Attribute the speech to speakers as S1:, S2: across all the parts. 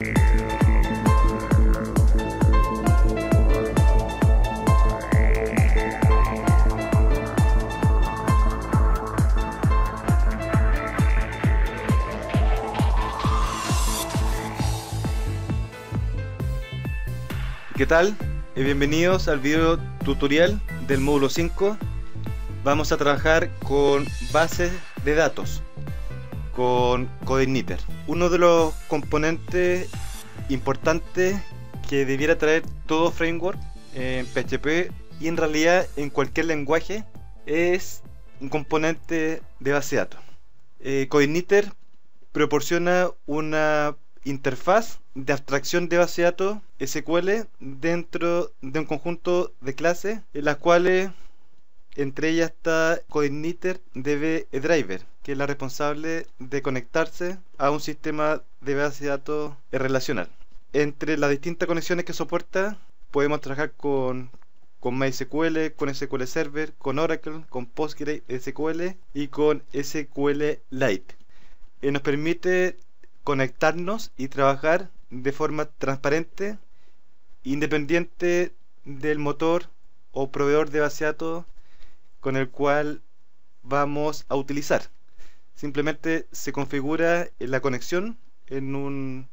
S1: ¿Qué tal? y eh, Bienvenidos al video tutorial del módulo 5. Vamos a trabajar con bases de datos con Codeigniter Uno de los componentes importantes que debiera traer todo framework en PHP y en realidad en cualquier lenguaje es un componente de base de datos. Eh, proporciona una interfaz de abstracción de base de datos SQL dentro de un conjunto de clases en las cuales entre ellas está Codeigniter DB e Driver que es la responsable de conectarse a un sistema de base de datos relacional. Entre las distintas conexiones que soporta, podemos trabajar con, MySQL, con SQL Server, con Oracle, con PostgreSQL y con SQL Lite. Eh, nos permite conectarnos y trabajar de forma transparente, independiente del motor o proveedor de base de datos con el cual vamos a utilizar simplemente se configura la conexión en un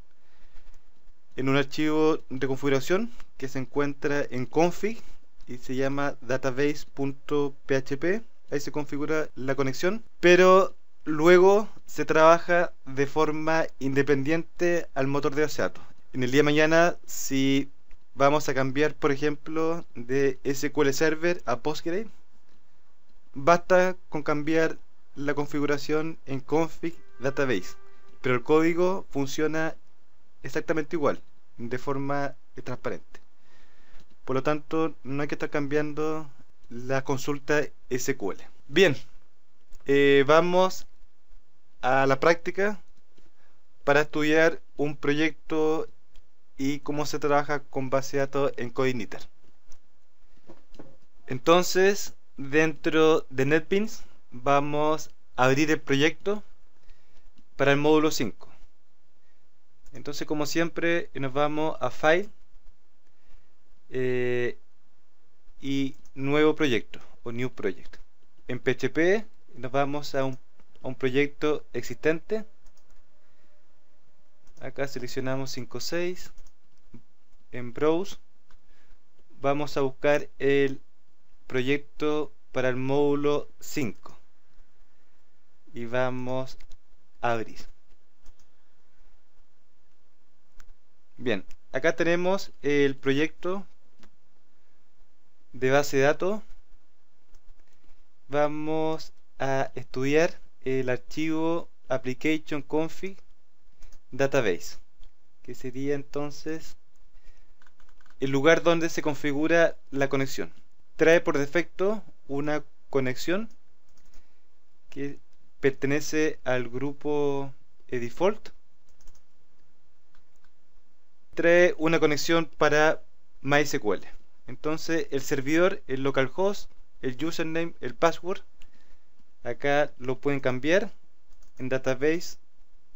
S1: en un archivo de configuración que se encuentra en config y se llama database.php ahí se configura la conexión pero luego se trabaja de forma independiente al motor de Oseato en el día de mañana si vamos a cambiar por ejemplo de SQL Server a PostgreSQL basta con cambiar la configuración en config database, pero el código funciona exactamente igual, de forma transparente. Por lo tanto, no hay que estar cambiando la consulta SQL. Bien, eh, vamos a la práctica para estudiar un proyecto y cómo se trabaja con base de datos en CodeIgniter. Entonces, dentro de NetBeans vamos a abrir el proyecto para el módulo 5 entonces como siempre nos vamos a File eh, y Nuevo Proyecto o New Project en PHP nos vamos a un proyecto existente acá seleccionamos 5.6 en Browse vamos a buscar el proyecto para el módulo 5 y vamos a abrir. Bien, acá tenemos el proyecto de base de datos. Vamos a estudiar el archivo application config database, que sería entonces el lugar donde se configura la conexión. Trae por defecto una conexión que pertenece al grupo default trae una conexión para MySQL entonces el servidor, el localhost el username, el password acá lo pueden cambiar en database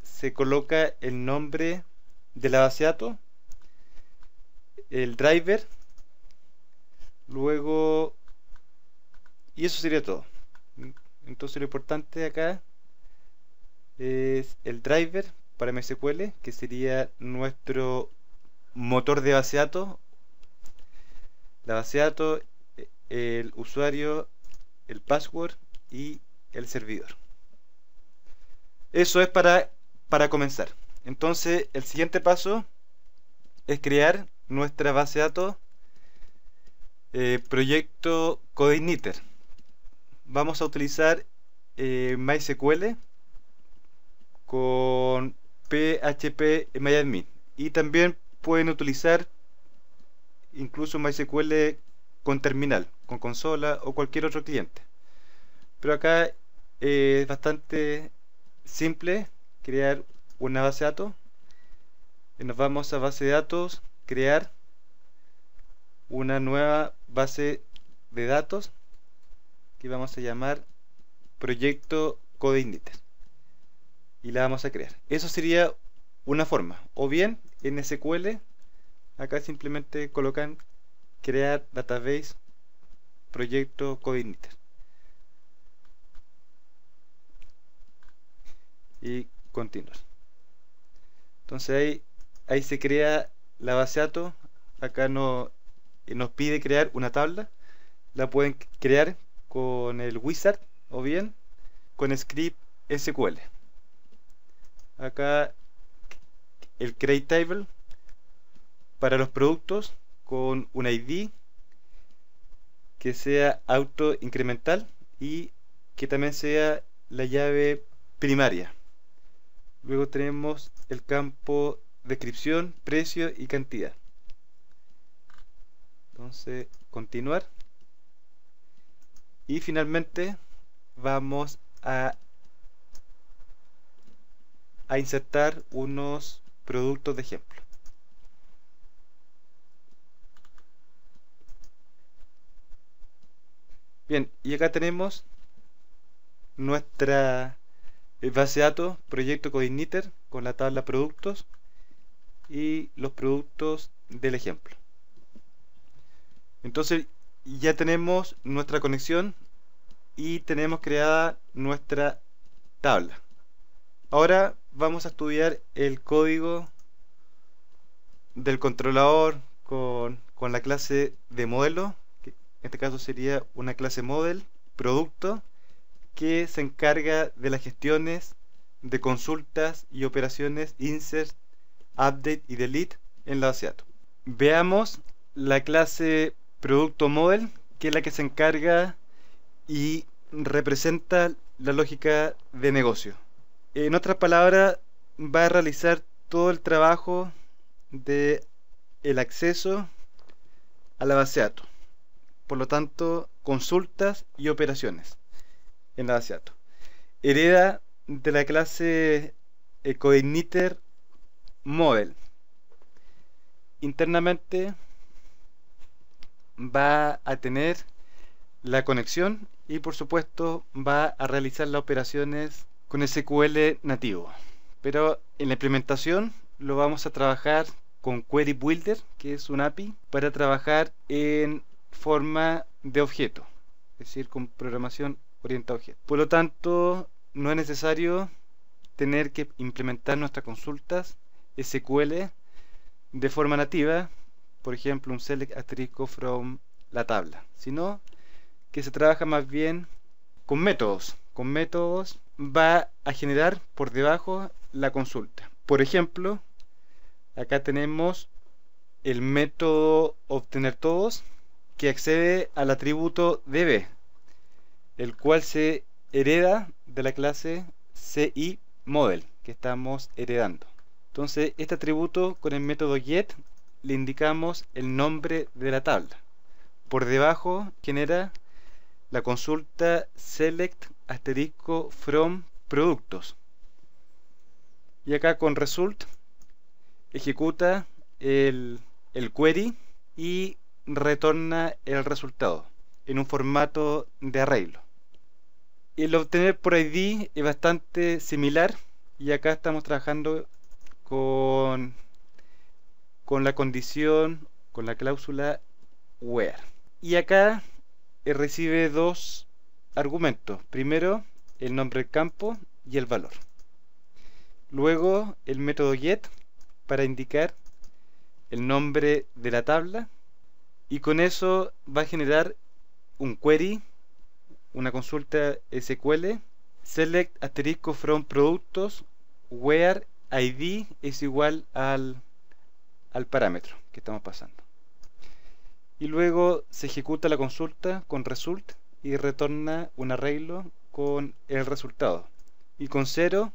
S1: se coloca el nombre de la base de datos el driver luego y eso sería todo entonces lo importante acá es el driver para MSQL que sería nuestro motor de base de datos, la base de datos, el usuario, el password y el servidor. Eso es para, para comenzar. Entonces el siguiente paso es crear nuestra base de datos eh, proyecto CodeIgniter vamos a utilizar eh, MySQL con PHP MyAdmin y también pueden utilizar incluso MySQL con terminal, con consola o cualquier otro cliente. Pero acá eh, es bastante simple crear una base de datos. Nos vamos a base de datos, crear una nueva base de datos que vamos a llamar proyecto codigniter y la vamos a crear. Eso sería una forma. O bien en SQL, acá simplemente colocan crear database proyecto codigniter Y continuar. Entonces ahí, ahí se crea la base de datos. Acá no, nos pide crear una tabla. La pueden crear con el wizard o bien con script SQL. Acá el create table para los productos con un ID que sea auto incremental y que también sea la llave primaria. Luego tenemos el campo descripción, precio y cantidad. Entonces, continuar. Y finalmente vamos a, a insertar unos productos de ejemplo. Bien, y acá tenemos nuestra base de datos, proyecto Codigniter con la tabla productos y los productos del ejemplo. Entonces ya tenemos nuestra conexión y tenemos creada nuestra tabla. Ahora vamos a estudiar el código del controlador con, la clase de modelo, que en este caso sería una clase model, producto, que se encarga de las gestiones de consultas y operaciones insert, update y delete en la datos Veamos la clase Producto Model, que es la que se encarga y representa la lógica de negocio. En otras palabras, va a realizar todo el trabajo de el acceso a la base de datos. Por lo tanto, consultas y operaciones en la base de datos. Hereda de la clase Coigniter Model. Internamente va a tener la conexión y por supuesto va a realizar las operaciones con SQL nativo. Pero en la implementación lo vamos a trabajar con Query Builder, que es un API, para trabajar en forma de objeto, es decir, con programación orientada a objeto. Por lo tanto, no es necesario tener que implementar nuestras consultas SQL de forma nativa, por ejemplo, un select asterisco from la tabla, sino que se trabaja más bien con métodos. Con métodos va a generar por debajo la consulta. Por ejemplo, acá tenemos el método obtener todos que accede al atributo db, el cual se hereda de la clase CI model que estamos heredando. Entonces, este atributo con el método get le indicamos el nombre de la tabla. Por debajo genera la consulta select asterisco from productos. Y acá con result ejecuta el, el query y retorna el resultado en un formato de arreglo. El obtener por ID es bastante similar y acá estamos trabajando con con la condición, con la cláusula where. Y acá eh, recibe dos argumentos. Primero, el nombre del campo y el valor. Luego, el método get para indicar el nombre de la tabla. Y con eso va a generar un query, una consulta SQL. Select asterisco from productos where ID es igual al al parámetro que estamos pasando. Y luego se ejecuta la consulta con result y retorna un arreglo con el resultado. Y con 0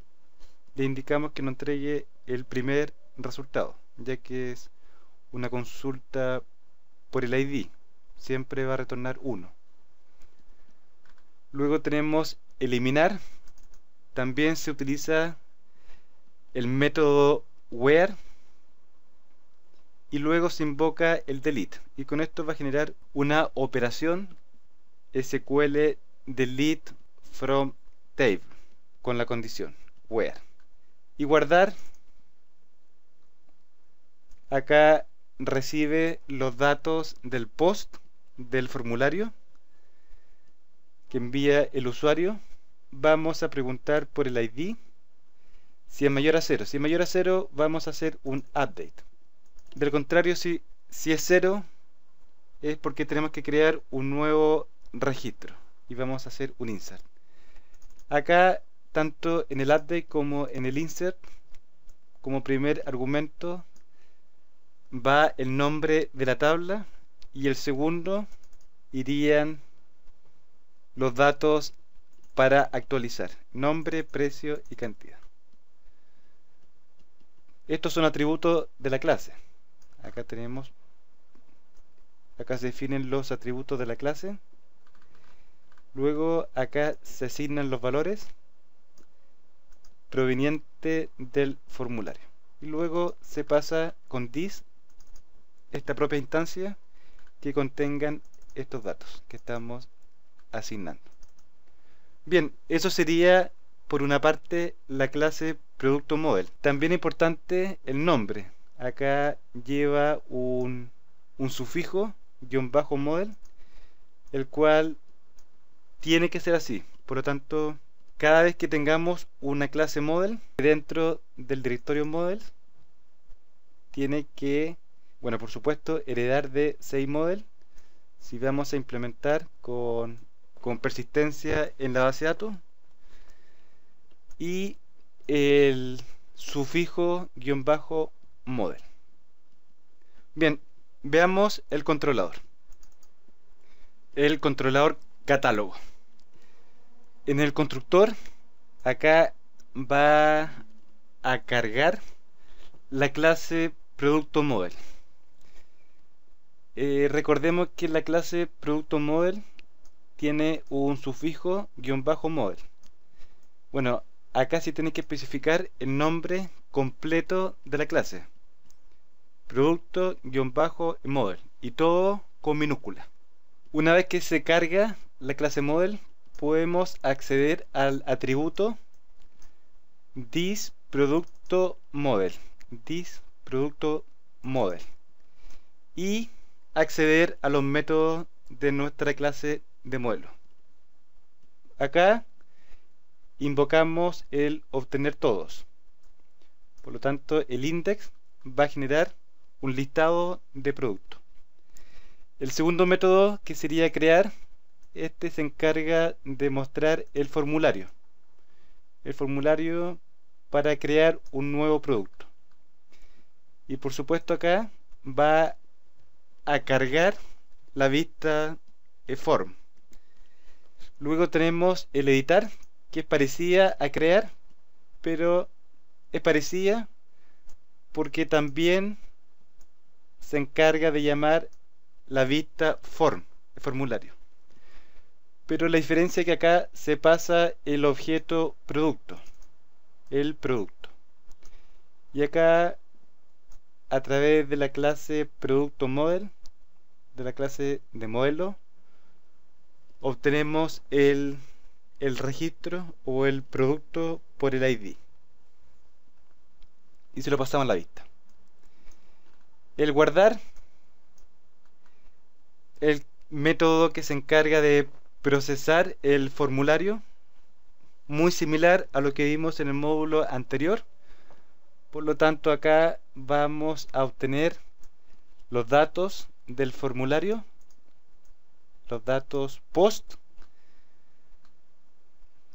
S1: le indicamos que nos entregue el primer resultado, ya que es una consulta por el ID. Siempre va a retornar 1. Luego tenemos eliminar. También se utiliza el método where y luego se invoca el delete y con esto va a generar una operación SQL delete from table con la condición where y guardar acá recibe los datos del post del formulario que envía el usuario vamos a preguntar por el ID si es mayor a cero, si es mayor a cero vamos a hacer un update del contrario, si, es cero, es porque tenemos que crear un nuevo registro y vamos a hacer un insert. Acá, tanto en el update como en el insert, como primer argumento va el nombre de la tabla y el segundo irían los datos para actualizar nombre, precio y cantidad. Estos son atributos de la clase acá tenemos acá se definen los atributos de la clase luego acá se asignan los valores proveniente del formulario y luego se pasa con this esta propia instancia que contengan estos datos que estamos asignando bien, eso sería por una parte la clase producto model también importante el nombre acá lleva un, un sufijo y un bajo model el cual tiene que ser así por lo tanto cada vez que tengamos una clase model dentro del directorio model tiene que bueno por supuesto heredar de 6 model si vamos a implementar con, con persistencia en la base de datos y el sufijo guión bajo model. Bien, veamos el controlador. El controlador catálogo. En el constructor, acá va a cargar la clase producto model. Eh, recordemos que la clase producto model tiene un sufijo guión bajo model. Bueno, acá sí tiene que especificar el nombre completo de la clase producto-model y todo con minúscula. Una vez que se carga la clase model, podemos acceder al atributo disProductoModel disProductoModel y acceder a los métodos de nuestra clase de modelo. Acá invocamos el obtener todos. Por lo tanto, el index va a generar un listado de productos. El segundo método que sería crear, este se encarga de mostrar el formulario. El formulario para crear un nuevo producto. Y por supuesto acá va a cargar la vista form. Luego tenemos el editar, que es parecida a crear, pero es parecida porque también se encarga de llamar la vista form, el formulario. Pero la diferencia es que acá se pasa el objeto producto, el producto. Y acá a través de la clase producto model, de la clase de modelo, obtenemos el, el registro o el producto por el ID. Y se lo pasamos a la vista. El guardar, el método que se encarga de procesar el formulario, muy similar a lo que vimos en el módulo anterior. Por lo tanto, acá vamos a obtener los datos del formulario, los datos post.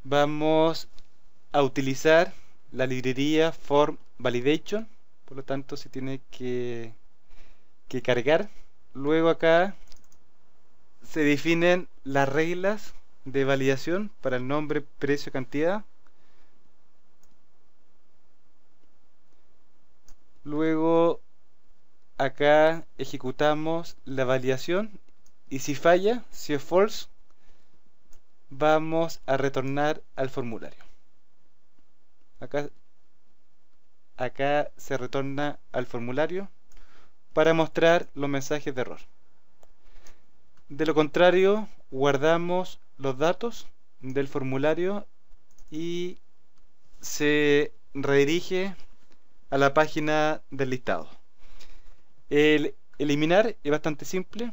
S1: Vamos a utilizar la librería form validation, por lo tanto se tiene que que cargar. Luego acá se definen las reglas de validación para el nombre, precio, cantidad. Luego acá ejecutamos la validación y si falla, si es false, vamos a retornar al formulario. Acá, acá se retorna al formulario para mostrar los mensajes de error. De lo contrario, guardamos los datos del formulario y se redirige a la página del listado. El eliminar es bastante simple.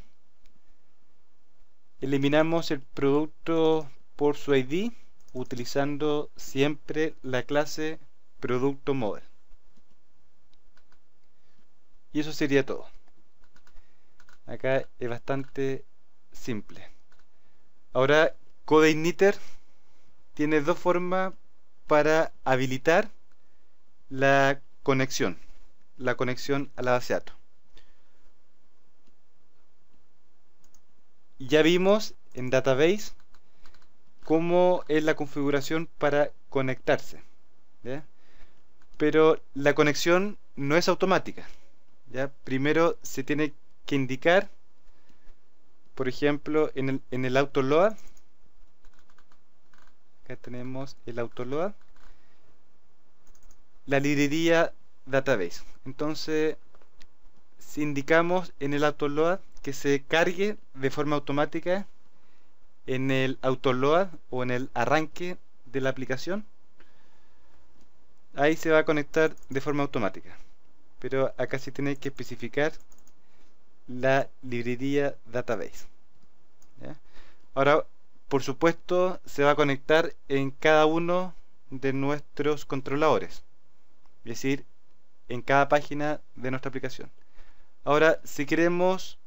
S1: Eliminamos el producto por su ID utilizando siempre la clase producto model. Y eso sería todo. Acá es bastante simple. Ahora, Codeigniter tiene dos formas para habilitar la conexión, la conexión a la base de datos. Ya vimos en database cómo es la configuración para conectarse. Pero la conexión no es automática. Primero se tiene que indicar, por ejemplo, en el, en el Acá tenemos el autoload. La librería database. Entonces, si indicamos en el autoload que se cargue de forma automática en el autoload o en el arranque de la aplicación, ahí se va a conectar de forma automática pero acá sí tiene que especificar la librería database. Ahora, por supuesto, se va a conectar en cada uno de nuestros controladores, es decir, en cada página de nuestra aplicación. Ahora, si queremos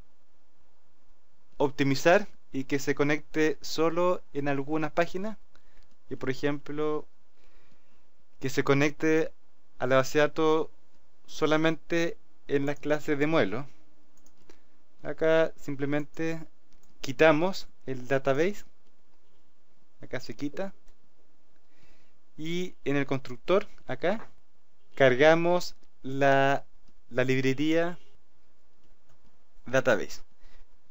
S1: optimizar y que se conecte solo en algunas páginas, y por ejemplo, que se conecte a la base de datos solamente en las clases de modelo. Acá simplemente quitamos el database. Acá se quita. Y en el constructor, acá, cargamos la, la librería database.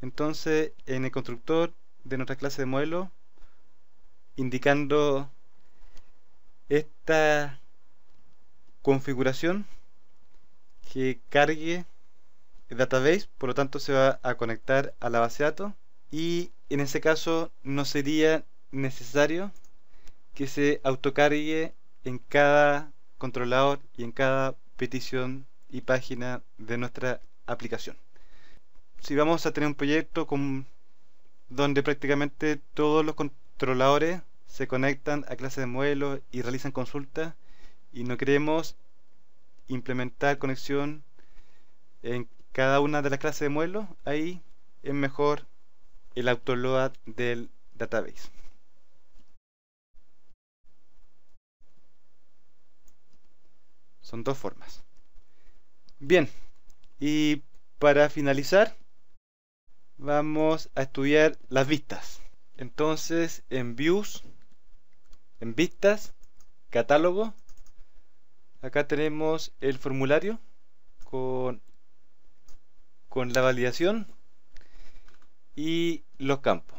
S1: Entonces, en el constructor de nuestra clase de modelo, indicando esta configuración que cargue el database, por lo tanto se va a conectar a la base de datos y en ese caso no sería necesario que se autocargue en cada controlador y en cada petición y página de nuestra aplicación. Si vamos a tener un proyecto con, donde prácticamente todos los controladores se conectan a clases de modelos y realizan consultas y no queremos implementar conexión en cada una de las clases de modelo, ahí es mejor el autoload del database. Son dos formas. Bien, y para finalizar, vamos a estudiar las vistas. Entonces, en Views, en Vistas, Catálogo, acá tenemos el formulario con, con la validación y los campos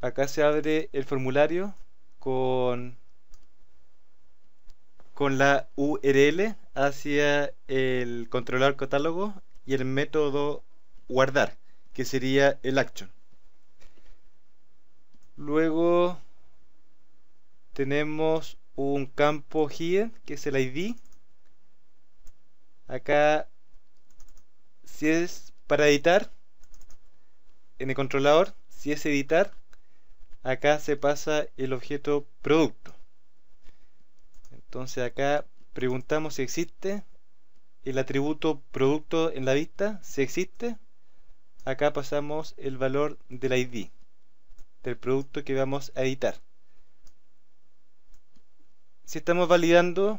S1: acá se abre el formulario con con la URL hacia el controlar catálogo y el método guardar que sería el action luego tenemos un campo hidden que es el ID. Acá, si es para editar, en el controlador, si es editar, acá se pasa el objeto producto. Entonces acá preguntamos si existe el atributo producto en la vista, si existe. Acá pasamos el valor del ID, del producto que vamos a editar si estamos validando,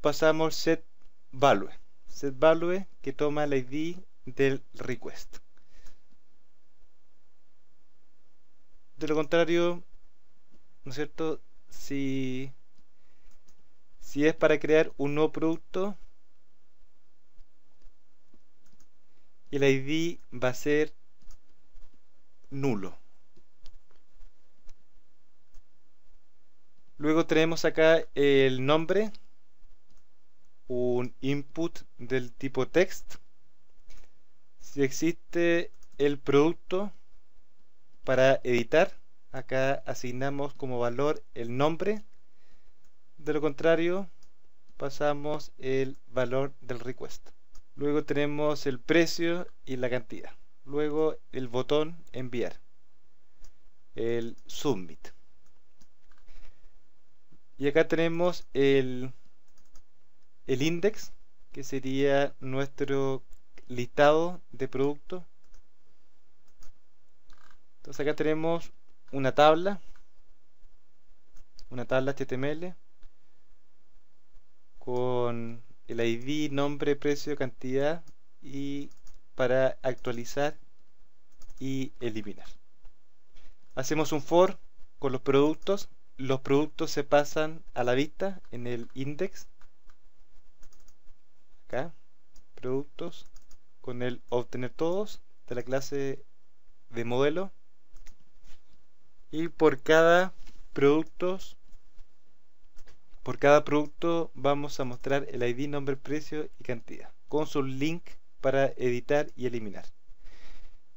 S1: pasamos set value. Set value que toma el ID del request. De lo contrario, ¿no es cierto? Si, si es para crear un nuevo producto, el ID va a ser nulo. Luego tenemos acá el nombre, un input del tipo text, si existe el producto para editar, acá asignamos como valor el nombre, de lo contrario pasamos el valor del request. Luego tenemos el precio y la cantidad. Luego el botón enviar. El submit. Y acá tenemos el, el index, que sería nuestro listado de productos. Entonces acá tenemos una tabla, una tabla HTML con el ID, nombre, precio, cantidad y para actualizar y eliminar. Hacemos un for con los productos los productos se pasan a la vista en el index acá productos con el obtener todos de la clase de modelo y por cada productos por cada producto vamos a mostrar el ID, nombre, precio y cantidad con su link para editar y eliminar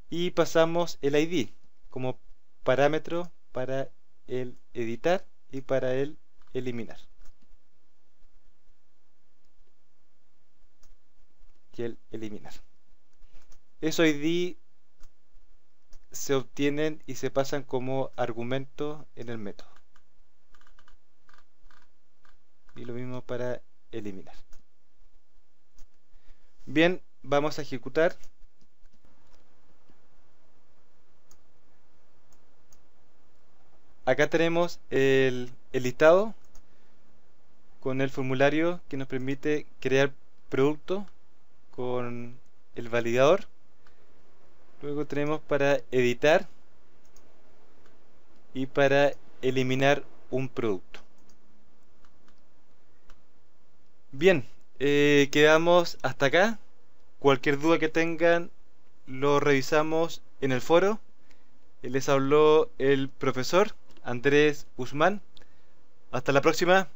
S1: y pasamos el ID como parámetro para el editar y para el eliminar. Y el eliminar. Eso ID se obtienen y se pasan como argumento en el método. Y lo mismo para eliminar. Bien, vamos a ejecutar Acá tenemos el, listado con el formulario que nos permite crear producto con el validador. Luego tenemos para editar y para eliminar un producto. Bien, eh, quedamos hasta acá. Cualquier duda que tengan lo revisamos en el foro. Eh, les habló el profesor. Andrés Guzmán. Hasta la próxima.